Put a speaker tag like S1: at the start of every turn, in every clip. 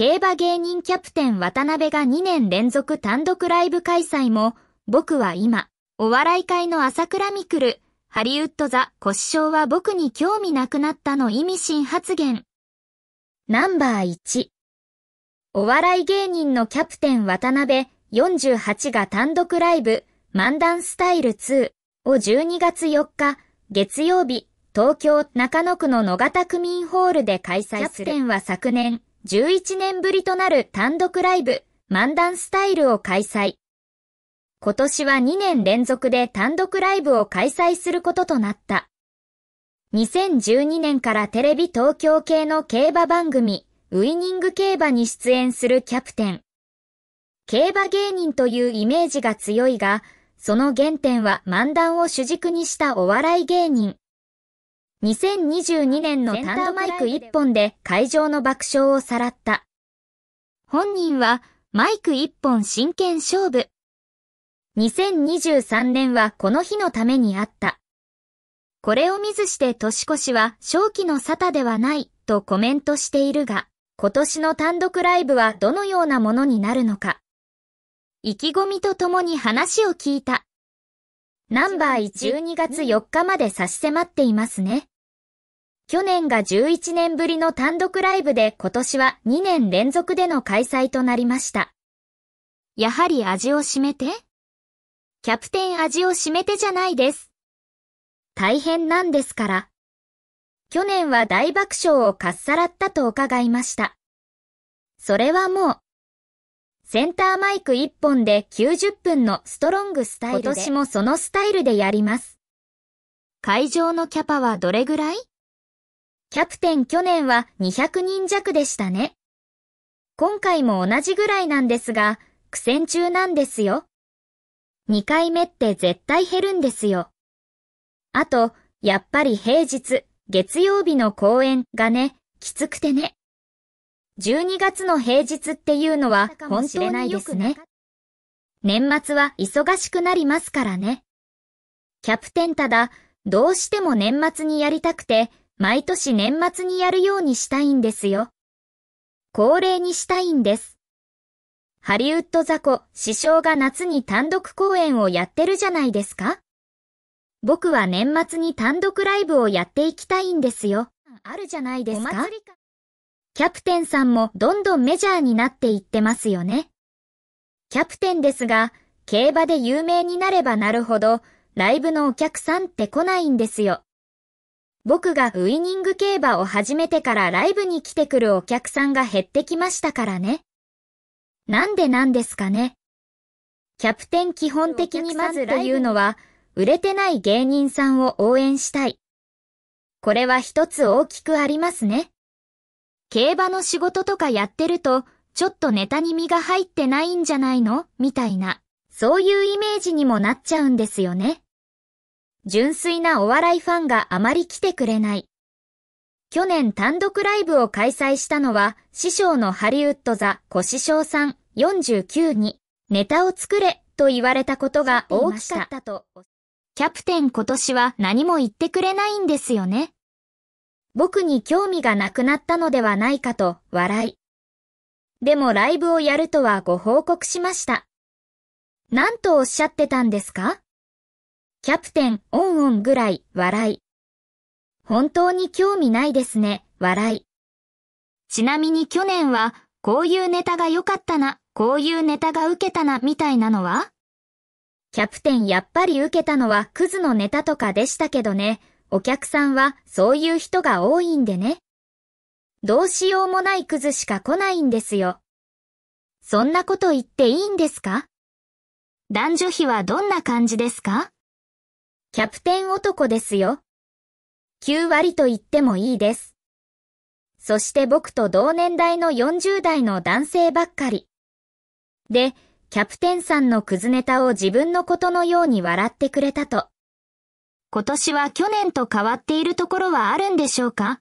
S1: 競馬芸人キャプテン渡辺が2年連続単独ライブ開催も、僕は今、お笑い界の朝倉みくる、ハリウッドザ・コシショウは僕に興味なくなったの意味深発言。ナンバー1。お笑い芸人のキャプテン渡辺48が単独ライブ、漫談スタイル2を12月4日、月曜日、東京中野区の野方区民ホールで開催する。キャプテンは昨年、11年ぶりとなる単独ライブ、漫談スタイルを開催。今年は2年連続で単独ライブを開催することとなった。2012年からテレビ東京系の競馬番組、ウイニング競馬に出演するキャプテン。競馬芸人というイメージが強いが、その原点は漫談を主軸にしたお笑い芸人。2022年の単独マイク1本で会場の爆笑をさらった。本人はマイク1本真剣勝負。2023年はこの日のためにあった。これを見ずして年越しは正気の沙汰ではないとコメントしているが、今年の単独ライブはどのようなものになるのか。意気込みとともに話を聞いた。ナンバー1 12月4日まで差し迫っていますね。去年が11年ぶりの単独ライブで今年は2年連続での開催となりました。やはり味をしめてキャプテン味をしめてじゃないです。大変なんですから。去年は大爆笑をかっさらったと伺いました。それはもう、センターマイク1本で90分のストロングスタイルで今年もそのスタイルでやります。会場のキャパはどれぐらいキャプテン去年は200人弱でしたね。今回も同じぐらいなんですが、苦戦中なんですよ。2回目って絶対減るんですよ。あと、やっぱり平日、月曜日の公演がね、きつくてね。12月の平日っていうのは本当ないですね。年末は忙しくなりますからね。キャプテンただ、どうしても年末にやりたくて、毎年年末にやるようにしたいんですよ。恒例にしたいんです。ハリウッドザコ、師匠が夏に単独公演をやってるじゃないですか僕は年末に単独ライブをやっていきたいんですよ。あるじゃないですかキャプテンさんもどんどんメジャーになっていってますよね。キャプテンですが、競馬で有名になればなるほど、ライブのお客さんって来ないんですよ。僕がウイニング競馬を始めてからライブに来てくるお客さんが減ってきましたからね。なんでなんですかね。キャプテン基本的にまずというのは、売れてない芸人さんを応援したい。これは一つ大きくありますね。競馬の仕事とかやってると、ちょっとネタに身が入ってないんじゃないのみたいな、そういうイメージにもなっちゃうんですよね。純粋なお笑いファンがあまり来てくれない。去年単独ライブを開催したのは、師匠のハリウッドザ・コシショウさん49に、ネタを作れと言われたことが大きかったと。キャプテン今年は何も言ってくれないんですよね。僕に興味がなくなったのではないかと笑い。でもライブをやるとはご報告しました。何とおっしゃってたんですかキャプテン、オンオンぐらい、笑い。本当に興味ないですね、笑い。ちなみに去年は、こういうネタが良かったな、こういうネタが受けたな、みたいなのはキャプテンやっぱり受けたのはクズのネタとかでしたけどね、お客さんはそういう人が多いんでね。どうしようもないクズしか来ないんですよ。そんなこと言っていいんですか男女比はどんな感じですかキャプテン男ですよ。9割と言ってもいいです。そして僕と同年代の40代の男性ばっかり。で、キャプテンさんのクズネタを自分のことのように笑ってくれたと。今年は去年と変わっているところはあるんでしょうか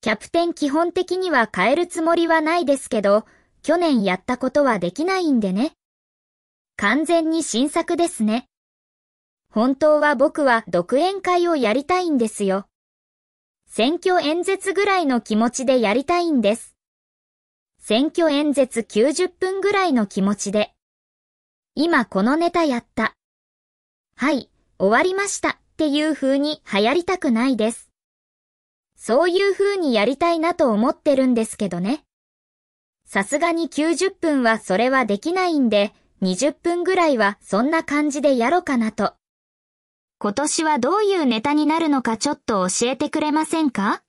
S1: キャプテン基本的には変えるつもりはないですけど、去年やったことはできないんでね。完全に新作ですね。本当は僕は独演会をやりたいんですよ。選挙演説ぐらいの気持ちでやりたいんです。選挙演説90分ぐらいの気持ちで。今このネタやった。はい、終わりましたっていう風に流行りたくないです。そういう風にやりたいなと思ってるんですけどね。さすがに90分はそれはできないんで、20分ぐらいはそんな感じでやろうかなと。今年はどういうネタになるのかちょっと教えてくれませんか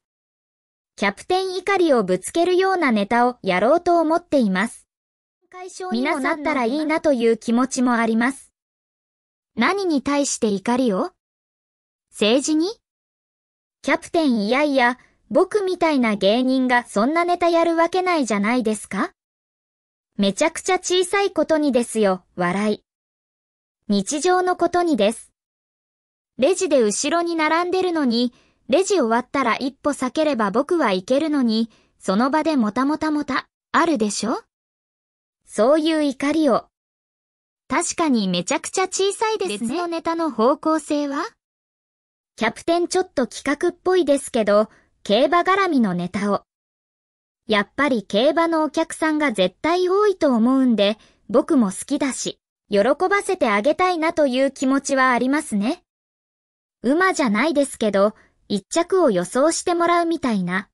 S1: キャプテン怒りをぶつけるようなネタをやろうと思っています。皆さんったらいいなという気持ちもあります。何に対して怒りを政治にキャプテンいやいや、僕みたいな芸人がそんなネタやるわけないじゃないですかめちゃくちゃ小さいことにですよ、笑い。日常のことにです。レジで後ろに並んでるのに、レジ終わったら一歩避ければ僕は行けるのに、その場でもたもたもた、あるでしょそういう怒りを。確かにめちゃくちゃ小さいですね。別のネタの方向性はキャプテンちょっと企画っぽいですけど、競馬絡みのネタを。やっぱり競馬のお客さんが絶対多いと思うんで、僕も好きだし、喜ばせてあげたいなという気持ちはありますね。馬じゃないですけど、一着を予想してもらうみたいな。